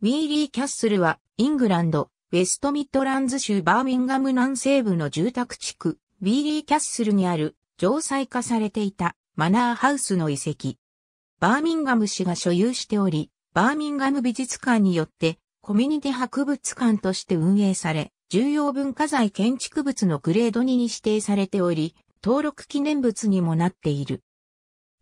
ウィーリー・キャッスルは、イングランド、ウェストミッドランズ州バーミンガム南西部の住宅地区、ウィーリー・キャッスルにある、城塞化されていた、マナーハウスの遺跡。バーミンガム市が所有しており、バーミンガム美術館によって、コミュニティ博物館として運営され、重要文化財建築物のグレード2に指定されており、登録記念物にもなっている。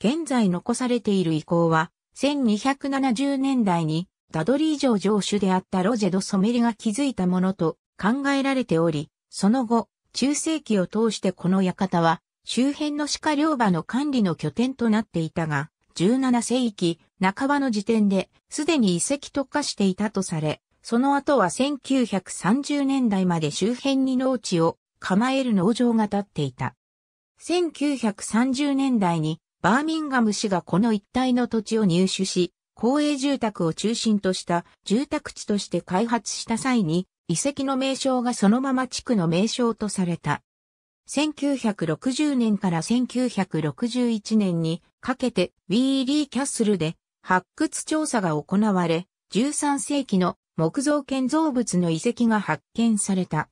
現在残されている遺構は、1270年代にダドリー城城主であったロジェド・ソメリが築いたものと考えられており、その後、中世紀を通してこの館は、周辺の鹿領場の管理の拠点となっていたが、17世紀半ばの時点で、すでに遺跡と化していたとされ、その後は1930年代まで周辺に農地を構える農場が建っていた。1930年代にバーミンガム氏がこの一帯の土地を入手し、公営住宅を中心とした住宅地として開発した際に、遺跡の名称がそのまま地区の名称とされた。1960年から1961年にかけてウィーリーキャッスルで発掘調査が行われ、13世紀の木造建造物の遺跡が発見された。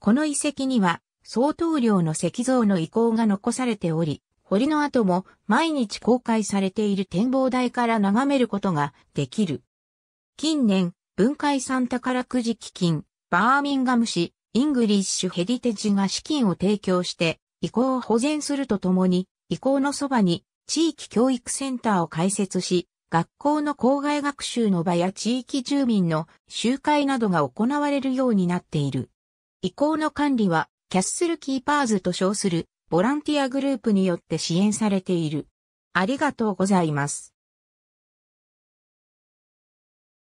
この遺跡には相当量の石像の遺構が残されており、堀の後も毎日公開されている展望台から眺めることができる。近年、文化遺産宝くじ基金、バーミンガム市、イングリッシュヘリテジが資金を提供して、遺構を保全するとともに、遺構のそばに地域教育センターを開設し、学校の校外学習の場や地域住民の集会などが行われるようになっている。遺構の管理は、キャッスルキーパーズと称するボランティアグループによって支援されている。ありがとうございます。